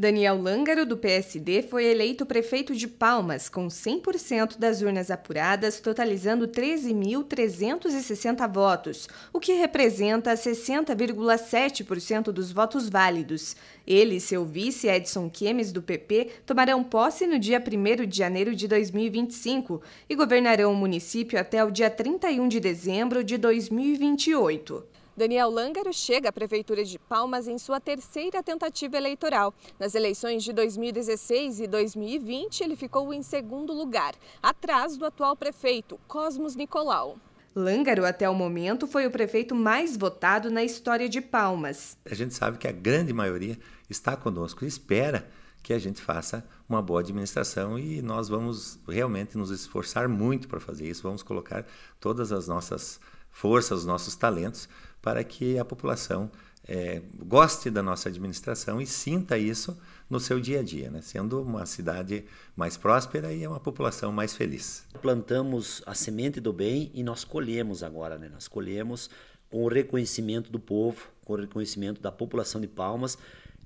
Daniel Lângaro, do PSD, foi eleito prefeito de Palmas, com 100% das urnas apuradas, totalizando 13.360 votos, o que representa 60,7% dos votos válidos. Ele e seu vice, Edson Quemes, do PP, tomarão posse no dia 1 de janeiro de 2025 e governarão o município até o dia 31 de dezembro de 2028. Daniel Lângaro chega à Prefeitura de Palmas em sua terceira tentativa eleitoral. Nas eleições de 2016 e 2020, ele ficou em segundo lugar, atrás do atual prefeito, Cosmos Nicolau. Lângaro, até o momento, foi o prefeito mais votado na história de Palmas. A gente sabe que a grande maioria está conosco e espera que a gente faça uma boa administração e nós vamos realmente nos esforçar muito para fazer isso, vamos colocar todas as nossas forças, os nossos talentos para que a população é, goste da nossa administração e sinta isso no seu dia a dia, né? sendo uma cidade mais próspera e uma população mais feliz. Plantamos a semente do bem e nós colhemos agora, né? nós colhemos com o reconhecimento do povo, com o reconhecimento da população de Palmas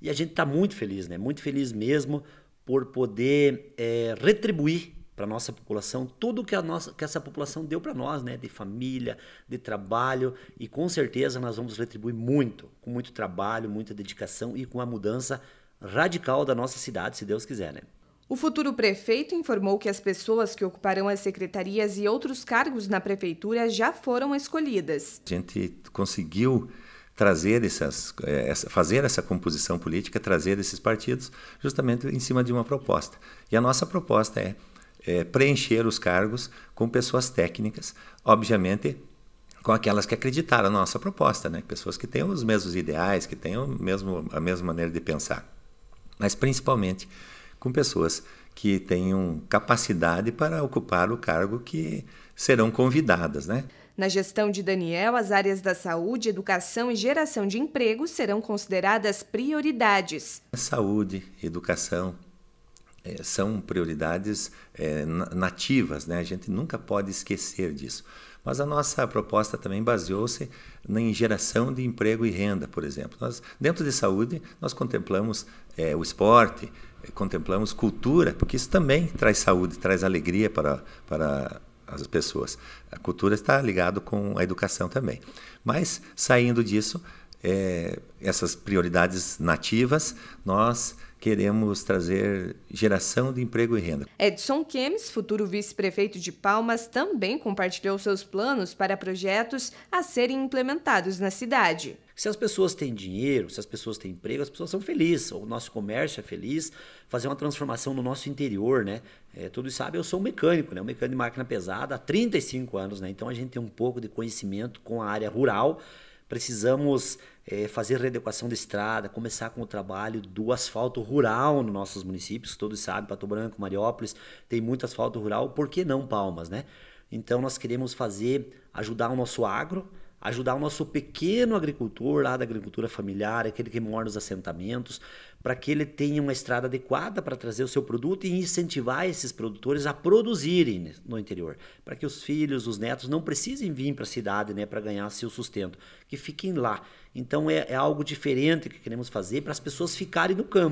e a gente está muito feliz, né? muito feliz mesmo por poder é, retribuir para nossa população, tudo que a nossa que essa população deu para nós, né, de família, de trabalho, e com certeza nós vamos retribuir muito, com muito trabalho, muita dedicação e com a mudança radical da nossa cidade, se Deus quiser, né? O futuro prefeito informou que as pessoas que ocuparão as secretarias e outros cargos na prefeitura já foram escolhidas. A gente conseguiu trazer essas, eh, fazer essa composição política, trazer esses partidos justamente em cima de uma proposta. E a nossa proposta é é, preencher os cargos com pessoas técnicas, obviamente com aquelas que acreditaram na nossa proposta, né? pessoas que têm os mesmos ideais, que têm o mesmo, a mesma maneira de pensar, mas principalmente com pessoas que tenham capacidade para ocupar o cargo que serão convidadas. Né? Na gestão de Daniel, as áreas da saúde, educação e geração de emprego serão consideradas prioridades. Saúde, educação, é, são prioridades é, nativas, né? a gente nunca pode esquecer disso. Mas a nossa proposta também baseou-se em geração de emprego e renda, por exemplo. Nós, dentro de saúde, nós contemplamos é, o esporte, é, contemplamos cultura, porque isso também traz saúde, traz alegria para, para as pessoas. A cultura está ligada com a educação também. Mas, saindo disso, é, essas prioridades nativas, nós queremos trazer geração de emprego e renda. Edson Kemes, futuro vice-prefeito de Palmas, também compartilhou seus planos para projetos a serem implementados na cidade. Se as pessoas têm dinheiro, se as pessoas têm emprego, as pessoas são felizes, o nosso comércio é feliz, fazer uma transformação no nosso interior, né? É, todos sabem, eu sou um mecânico, né? Um mecânico de máquina pesada há 35 anos, né? Então a gente tem um pouco de conhecimento com a área rural precisamos é, fazer readequação da estrada, começar com o trabalho do asfalto rural nos nossos municípios, todos sabem, Pato Branco, Mariópolis, tem muito asfalto rural, por que não Palmas, né? Então nós queremos fazer, ajudar o nosso agro, ajudar o nosso pequeno agricultor lá da agricultura familiar, aquele que mora nos assentamentos, para que ele tenha uma estrada adequada para trazer o seu produto e incentivar esses produtores a produzirem no interior, para que os filhos, os netos não precisem vir para a cidade né, para ganhar seu sustento, que fiquem lá. Então é, é algo diferente que queremos fazer para as pessoas ficarem no campo.